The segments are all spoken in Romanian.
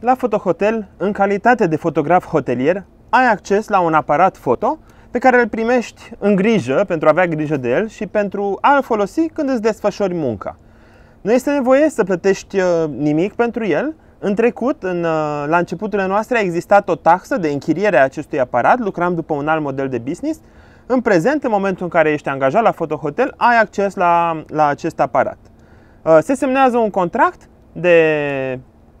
La Fotohotel, în calitate de fotograf hotelier, ai acces la un aparat foto pe care îl primești în grijă pentru a avea grijă de el și pentru a-l folosi când îți desfășori munca. Nu este nevoie să plătești uh, nimic pentru el. În trecut, în, uh, la începuturile noastre, a existat o taxă de închiriere a acestui aparat, lucram după un alt model de business. În prezent, în momentul în care ești angajat la fotohotel, ai acces la, la acest aparat. Uh, se semnează un contract de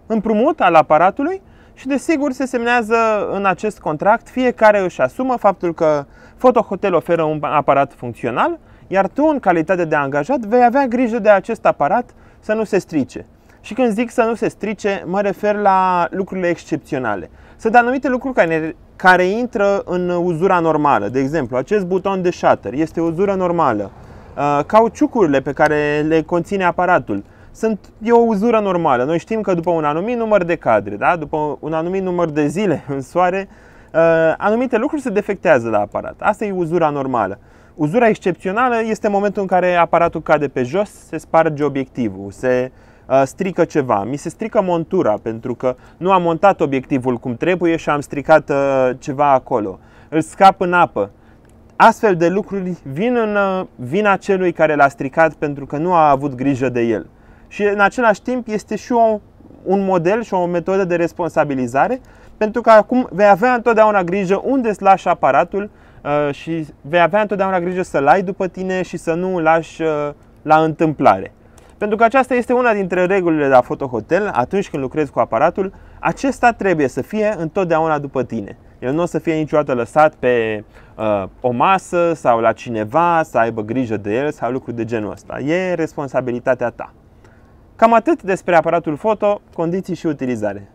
împrumut al aparatului și desigur se semnează în acest contract, fiecare își asumă faptul că Fotohotel oferă un aparat funcțional, iar tu în calitate de angajat vei avea grijă de acest aparat să nu se strice. Și când zic să nu se strice, mă refer la lucrurile excepționale. Sunt anumite lucruri care, care intră în uzura normală. De exemplu, acest buton de shutter este uzură normală. Uh, cauciucurile pe care le conține aparatul sunt, e o uzură normală. Noi știm că după un anumit număr de cadre, da? după un anumit număr de zile în soare, uh, anumite lucruri se defectează la aparat. Asta e uzura normală. Uzura excepțională este momentul în care aparatul cade pe jos, se sparge obiectivul, se uh, strică ceva. Mi se strică montura pentru că nu am montat obiectivul cum trebuie și am stricat uh, ceva acolo. Îl scap în apă. Astfel de lucruri vin în vina celui care l-a stricat pentru că nu a avut grijă de el și în același timp este și o, un model și o metodă de responsabilizare pentru că acum vei avea întotdeauna grijă unde îți lași aparatul uh, și vei avea întotdeauna grijă să-l ai după tine și să nu lași uh, la întâmplare. Pentru că aceasta este una dintre regulile de la fotohotel, atunci când lucrezi cu aparatul, acesta trebuie să fie întotdeauna după tine. El nu o să fie niciodată lăsat pe uh, o masă sau la cineva să aibă grijă de el sau lucruri de genul ăsta. E responsabilitatea ta. Cam atât despre aparatul foto, condiții și utilizare.